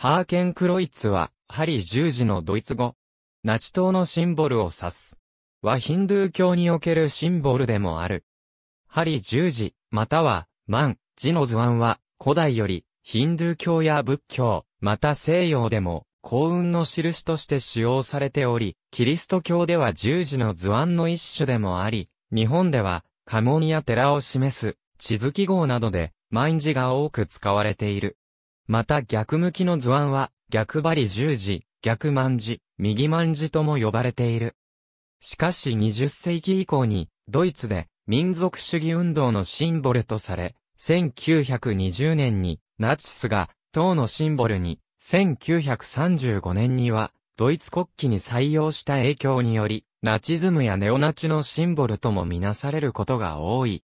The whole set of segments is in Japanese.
ハーケンクロイツは、ハリ十字のドイツ語。ナチ党のシンボルを指す。はヒンドゥー教におけるシンボルでもある。ハリ十字、または、万、字の図案は、古代より、ヒンドゥー教や仏教、また西洋でも、幸運の印として使用されており、キリスト教では十字の図案の一種でもあり、日本では、家紋や寺を示す、地図記号などで、万字が多く使われている。また逆向きの図案は、逆張り十字、逆万字、右万字とも呼ばれている。しかし20世紀以降に、ドイツで民族主義運動のシンボルとされ、1920年にナチスが党のシンボルに、1935年にはドイツ国旗に採用した影響により、ナチズムやネオナチのシンボルともみなされることが多い。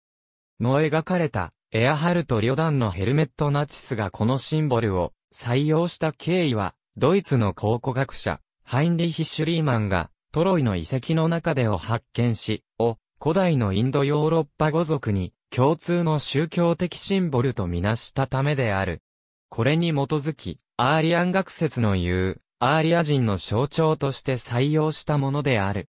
の描かれたエアハルト旅団のヘルメットナチスがこのシンボルを採用した経緯は、ドイツの考古学者、ハインリヒ・シュリーマンが、トロイの遺跡の中でを発見し、を、古代のインドヨーロッパ語族に、共通の宗教的シンボルとみなしたためである。これに基づき、アーリアン学説の言う、アーリア人の象徴として採用したものである。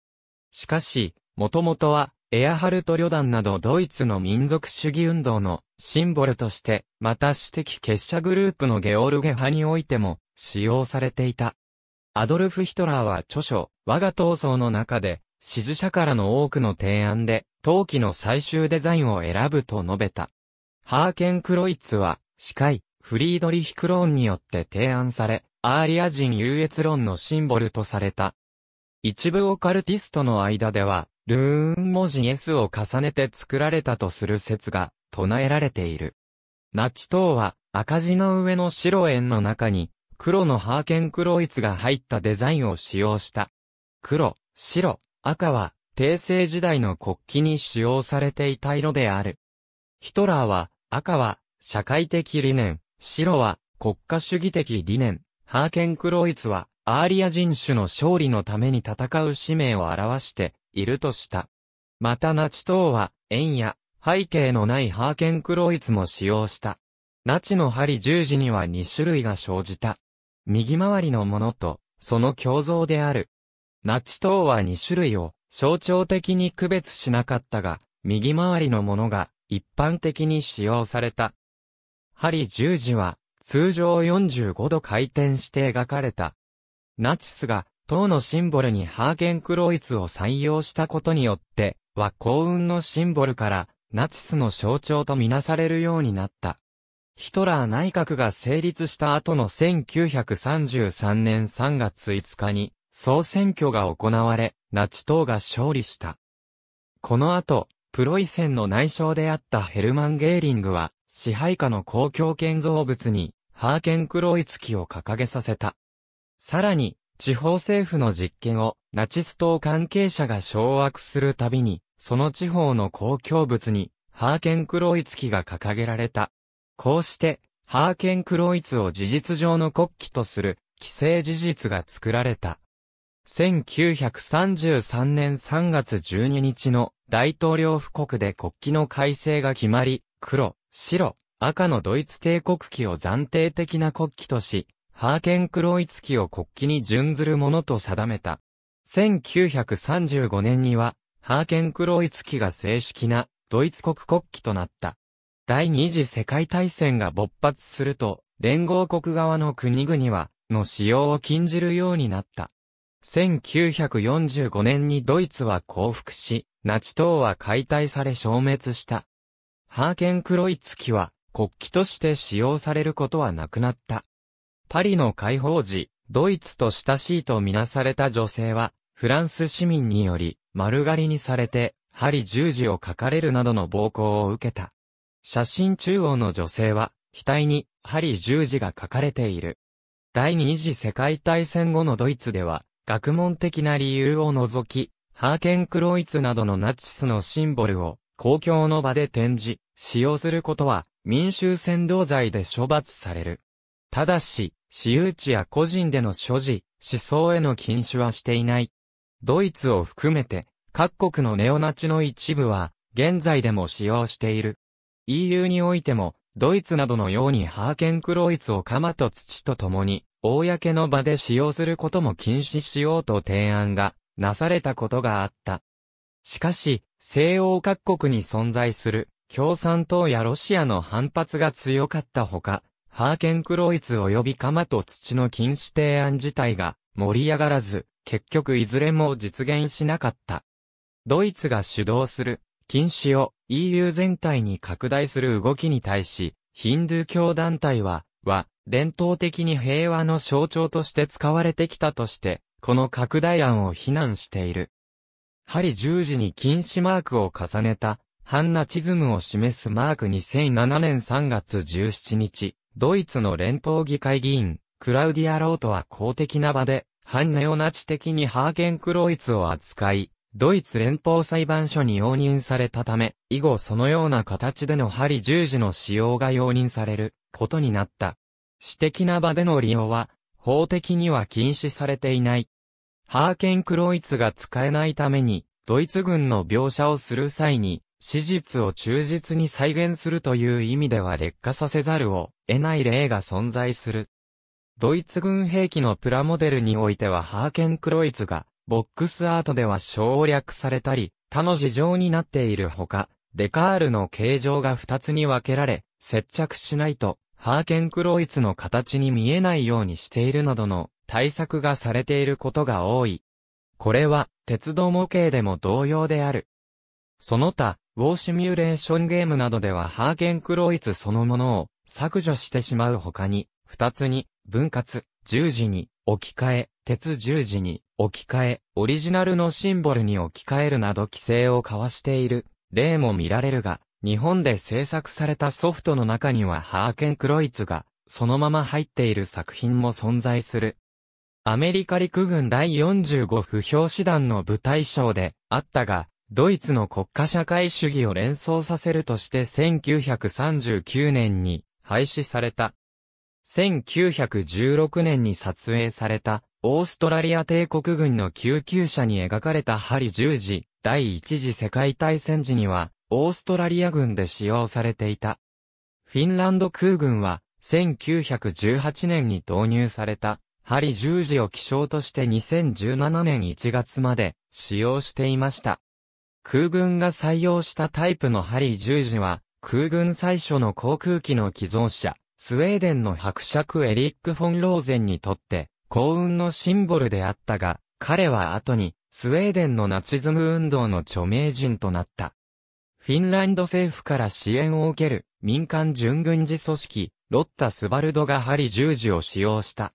しかし、もともとは、エアハルト旅団などドイツの民族主義運動のシンボルとして、また私的結社グループのゲオルゲ派においても使用されていた。アドルフ・ヒトラーは著書、我が闘争の中で、支持者からの多くの提案で、陶器の最終デザインを選ぶと述べた。ハーケン・クロイツは、司会、フリードリヒクローンによって提案され、アーリア人優越論のシンボルとされた。一部オカルティストの間では、ルーン文字 S を重ねて作られたとする説が唱えられている。ナチ党は赤字の上の白円の中に黒のハーケンクロイツが入ったデザインを使用した。黒、白、赤は帝政時代の国旗に使用されていた色である。ヒトラーは赤は社会的理念、白は国家主義的理念、ハーケンクロイツはアーリア人種の勝利のために戦う使命を表しているとした。またナチウは、円や背景のないハーケンクロイツも使用した。ナチの針十字には2種類が生じた。右回りのものと、その共像である。ナチウは2種類を象徴的に区別しなかったが、右回りのものが一般的に使用された。針十字は通常45度回転して描かれた。ナチスが党のシンボルにハーゲンクロイツを採用したことによって、は幸運のシンボルからナチスの象徴とみなされるようになった。ヒトラー内閣が成立した後の1933年3月5日に総選挙が行われ、ナチ党が勝利した。この後、プロイセンの内相であったヘルマン・ゲーリングは、支配下の公共建造物に、ハーケンクロイツ機を掲げさせた。さらに、地方政府の実権をナチス党関係者が掌握するたびに、その地方の公共物に、ハーケン・クロイツ旗が掲げられた。こうして、ハーケン・クロイツを事実上の国旗とする、既成事実が作られた。1933年3月12日の大統領府国で国旗の改正が決まり、黒、白、赤のドイツ帝国旗を暫定的な国旗とし、ハーケン・クロイツキを国旗に準ずるものと定めた。1935年には、ハーケン・クロイツキが正式なドイツ国国旗となった。第二次世界大戦が勃発すると、連合国側の国々は、の使用を禁じるようになった。1945年にドイツは降伏し、ナチ党は解体され消滅した。ハーケン・クロイツキは国旗として使用されることはなくなった。パリの解放時、ドイツと親しいとみなされた女性は、フランス市民により、丸刈りにされて、針十字を書かれるなどの暴行を受けた。写真中央の女性は、額に針十字が書かれている。第二次世界大戦後のドイツでは、学問的な理由を除き、ハーケンクロイツなどのナチスのシンボルを公共の場で展示、使用することは民衆扇動罪で処罰される。ただし、私有地や個人での所持、思想への禁止はしていない。ドイツを含めて、各国のネオナチの一部は、現在でも使用している。EU においても、ドイツなどのようにハーケンクロイツを鎌と土と共に、公の場で使用することも禁止しようと提案が、なされたことがあった。しかし、西欧各国に存在する、共産党やロシアの反発が強かったほか、ハーケンクロイツ及び釜と土の禁止提案自体が盛り上がらず、結局いずれも実現しなかった。ドイツが主導する禁止を EU 全体に拡大する動きに対し、ヒンドゥー教団体は、は、伝統的に平和の象徴として使われてきたとして、この拡大案を非難している。針十字に禁止マークを重ねた、ハンナチズムを示すマーク2007年3月17日、ドイツの連邦議会議員、クラウディア・ロートは公的な場で、反ネオナチ的にハーケン・クロイツを扱い、ドイツ連邦裁判所に容認されたため、以後そのような形での針十字の使用が容認されることになった。私的な場での利用は、法的には禁止されていない。ハーケン・クロイツが使えないために、ドイツ軍の描写をする際に、史実を忠実に再現するという意味では劣化させざるを得ない例が存在する。ドイツ軍兵器のプラモデルにおいてはハーケンクロイツが、ボックスアートでは省略されたり、他の事情になっているほか、デカールの形状が2つに分けられ、接着しないと、ハーケンクロイツの形に見えないようにしているなどの対策がされていることが多い。これは、鉄道模型でも同様である。その他、ウォーシミュレーションゲームなどではハーゲンクロイツそのものを削除してしまう他に、二つに、分割、十字に置き換え、鉄十字に置き換え、オリジナルのシンボルに置き換えるなど規制を交わしている例も見られるが、日本で制作されたソフトの中にはハーケンクロイツがそのまま入っている作品も存在する。アメリカ陸軍第45不評師団の部隊賞であったが、ドイツの国家社会主義を連想させるとして1939年に廃止された。1916年に撮影された、オーストラリア帝国軍の救急車に描かれた針十字、第一次世界大戦時には、オーストラリア軍で使用されていた。フィンランド空軍は、1918年に導入された、針十字を基礎として2017年1月まで使用していました。空軍が採用したタイプのハリーは、空軍最初の航空機の寄贈者、スウェーデンの伯爵エリック・フォン・ローゼンにとって、幸運のシンボルであったが、彼は後に、スウェーデンのナチズム運動の著名人となった。フィンランド政府から支援を受ける民間準軍事組織、ロッタ・スバルドがハリ字を使用した。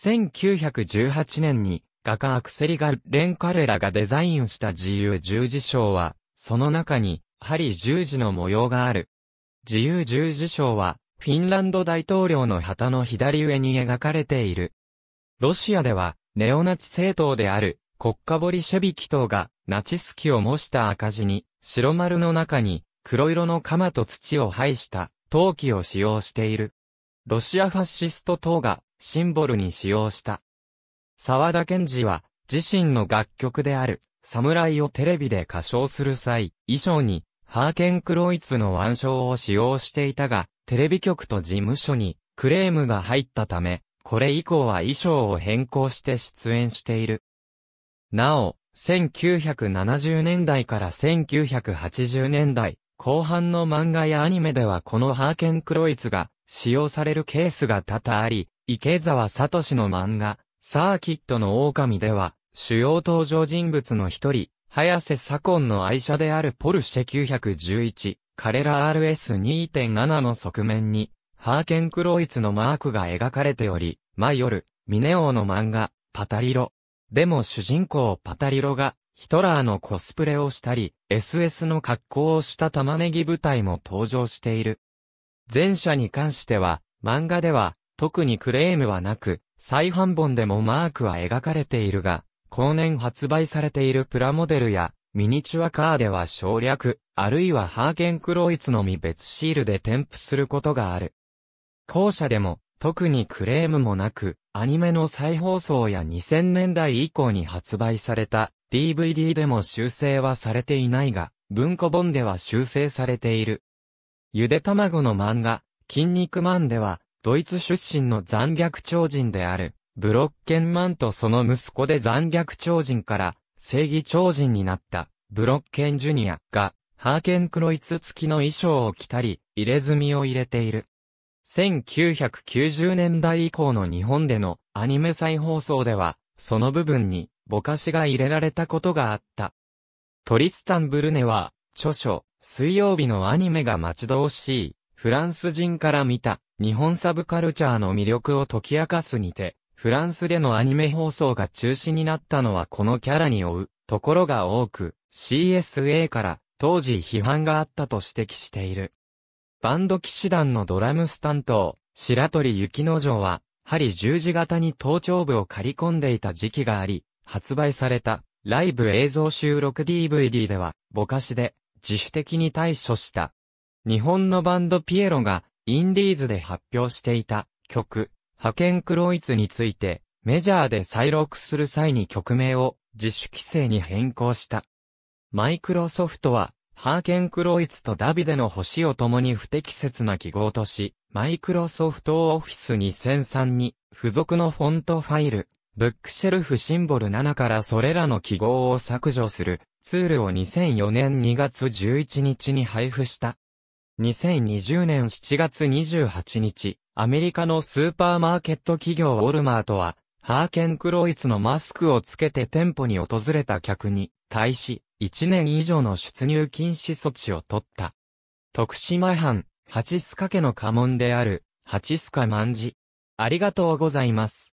1918年に画家アクセリガ・レンカレラがデザインした自由十字章は、その中に、針十字の模様がある。自由十字章は、フィンランド大統領の旗の左上に描かれている。ロシアでは、ネオナチ政党である、国家ボリシェビキ党が、ナチスキを模した赤字に、白丸の中に、黒色の鎌と土を配した陶器を使用している。ロシアファシスト党がシンボルに使用した沢田賢治は、自身の楽曲である、侍をテレビで歌唱する際、衣装に、ハーケン・クロイツの腕章を使用していたが、テレビ局と事務所に、クレームが入ったため、これ以降は衣装を変更して出演している。なお、1970年代から1980年代、後半の漫画やアニメではこのハーケン・クロイツが使用されるケースが多々あり、池沢聡の漫画、サーキットの狼では、主要登場人物の一人、早瀬左近の愛車であるポルシェ911、カレラ RS2.7 の側面に、ハーケンクロイツのマークが描かれており、毎夜、ミネオの漫画、パタリロ。でも主人公パタリロが、ヒトラーのコスプレをしたり、SS の格好をした玉ねぎ部隊も登場している。前者に関しては、漫画では、特にクレームはなく、再販本でもマークは描かれているが、後年発売されているプラモデルやミニチュアカーでは省略、あるいはハーゲンクロイツのみ別シールで添付することがある。後者でも特にクレームもなく、アニメの再放送や2000年代以降に発売された DVD でも修正はされていないが、文庫本では修正されている。ゆで卵の漫画、筋肉マンでは、ドイツ出身の残虐超人である、ブロッケンマンとその息子で残虐超人から、正義超人になった、ブロッケンジュニアが、ハーケンクロイツ付きの衣装を着たり、入れ墨を入れている。1990年代以降の日本でのアニメ再放送では、その部分に、ぼかしが入れられたことがあった。トリスタン・ブルネは、著書、水曜日のアニメが待ち遠しい、フランス人から見た、日本サブカルチャーの魅力を解き明かすにて、フランスでのアニメ放送が中止になったのはこのキャラに追うところが多く、CSA から当時批判があったと指摘している。バンド騎士団のドラムス担当、白鳥雪之丞は、針十字型に頭頂部を刈り込んでいた時期があり、発売されたライブ映像収録 DVD では、ぼかしで自主的に対処した。日本のバンドピエロがインディーズで発表していた曲、派遣クロイツについて、メジャーで再録する際に曲名を自主規制に変更した。マイクロソフトは、ハーケン・クロイツとダビデの星を共に不適切な記号とし、マイクロソフトオフィス2003に、付属のフォントファイル、ブックシェルフシンボル7からそれらの記号を削除するツールを2004年2月11日に配布した。2020年7月28日、アメリカのスーパーマーケット企業ウォルマートは、ハーケンクロイツのマスクをつけて店舗に訪れた客に、対し、1年以上の出入禁止措置を取った。徳島藩、八須賀家の家紋である、八須賀万事。ありがとうございます。